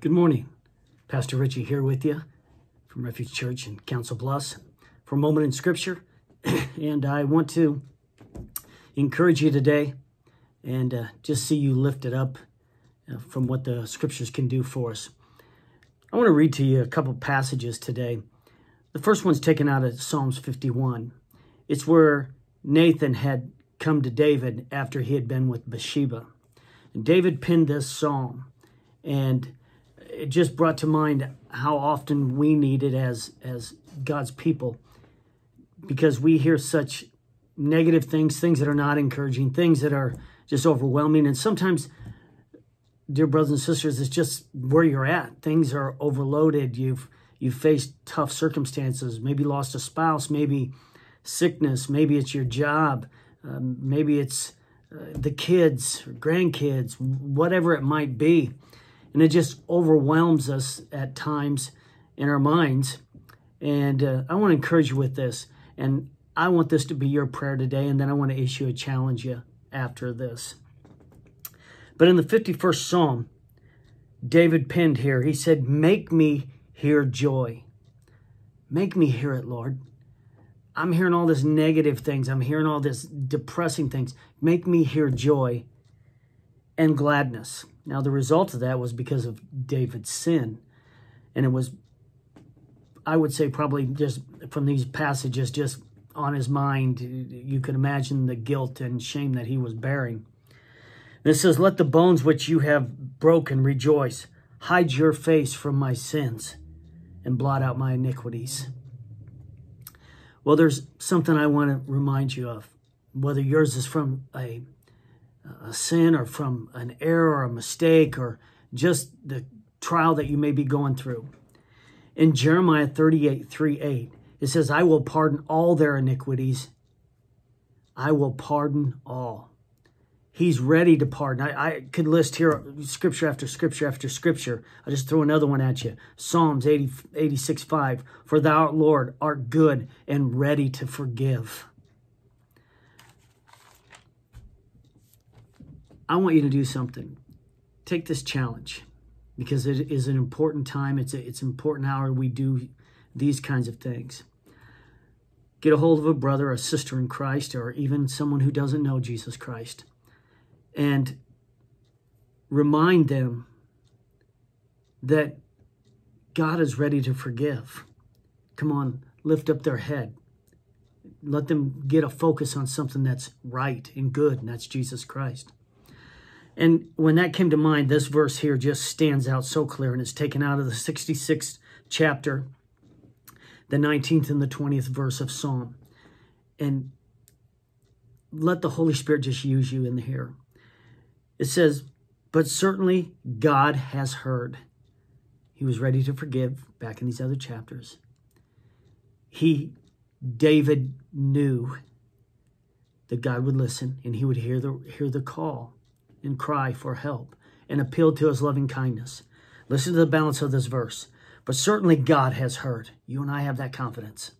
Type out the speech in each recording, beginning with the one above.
Good morning. Pastor Richie here with you from Refuge Church in Council Bluffs for a moment in Scripture. and I want to encourage you today and uh, just see you lifted up uh, from what the Scriptures can do for us. I want to read to you a couple passages today. The first one's taken out of Psalms 51. It's where Nathan had come to David after he had been with Bathsheba. And David penned this psalm. And it just brought to mind how often we need it as as God's people because we hear such negative things, things that are not encouraging, things that are just overwhelming and sometimes dear brothers and sisters it's just where you're at. Things are overloaded. You've you faced tough circumstances, maybe lost a spouse, maybe sickness, maybe it's your job, um, maybe it's uh, the kids, grandkids, whatever it might be. And it just overwhelms us at times in our minds. And uh, I want to encourage you with this. And I want this to be your prayer today. And then I want to issue a challenge you after this. But in the 51st Psalm, David penned here, he said, Make me hear joy. Make me hear it, Lord. I'm hearing all this negative things. I'm hearing all this depressing things. Make me hear joy and gladness. Now, the result of that was because of David's sin. And it was, I would say, probably just from these passages, just on his mind, you could imagine the guilt and shame that he was bearing. This says, Let the bones which you have broken rejoice. Hide your face from my sins and blot out my iniquities. Well, there's something I want to remind you of. Whether yours is from a a sin or from an error or a mistake or just the trial that you may be going through. In Jeremiah 38, 3, 8, it says, I will pardon all their iniquities. I will pardon all. He's ready to pardon. I, I could list here scripture after scripture after scripture. I'll just throw another one at you. Psalms 80, 86, 5, For thou, Lord, art good and ready to forgive. I want you to do something. Take this challenge because it is an important time. It's a, it's an important hour. We do these kinds of things. Get a hold of a brother, a sister in Christ, or even someone who doesn't know Jesus Christ, and remind them that God is ready to forgive. Come on, lift up their head. Let them get a focus on something that's right and good, and that's Jesus Christ. And when that came to mind, this verse here just stands out so clear and it's taken out of the 66th chapter, the 19th and the 20th verse of Psalm. And let the Holy Spirit just use you in here. It says, But certainly God has heard. He was ready to forgive back in these other chapters. He, David, knew that God would listen and he would hear the, hear the call and cry for help and appeal to his loving kindness. Listen to the balance of this verse. But certainly God has heard. You and I have that confidence.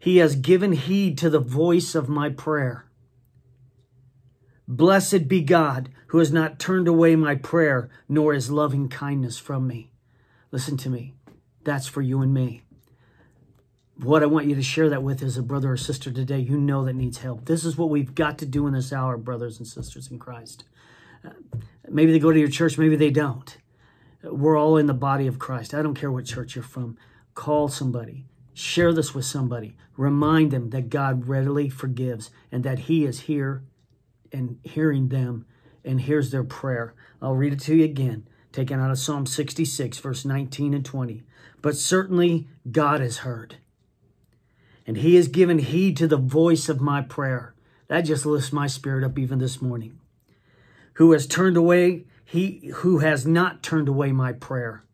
He has given heed to the voice of my prayer. Blessed be God who has not turned away my prayer nor his loving kindness from me. Listen to me. That's for you and me. What I want you to share that with is a brother or sister today you know that needs help. This is what we've got to do in this hour, brothers and sisters in Christ. Maybe they go to your church, maybe they don't. We're all in the body of Christ. I don't care what church you're from. Call somebody. Share this with somebody. Remind them that God readily forgives and that He is here and hearing them and hears their prayer. I'll read it to you again, taken out of Psalm 66, verse 19 and 20. But certainly God has heard, and He has given heed to the voice of my prayer. That just lifts my spirit up even this morning who has turned away, he who has not turned away my prayer,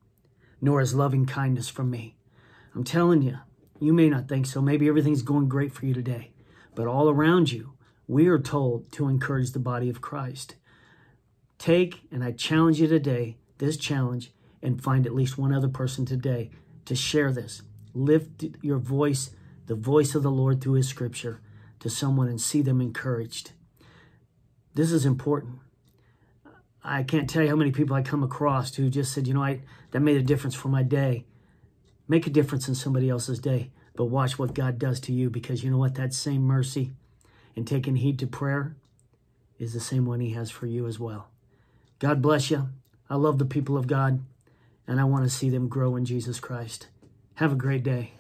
nor his loving kindness from me. I'm telling you, you may not think so. Maybe everything's going great for you today, but all around you, we are told to encourage the body of Christ. Take, and I challenge you today, this challenge, and find at least one other person today to share this. Lift your voice, the voice of the Lord through his scripture, to someone and see them encouraged. This is important. I can't tell you how many people I come across who just said, you know, I that made a difference for my day. Make a difference in somebody else's day, but watch what God does to you because you know what? That same mercy and taking heed to prayer is the same one He has for you as well. God bless you. I love the people of God, and I want to see them grow in Jesus Christ. Have a great day.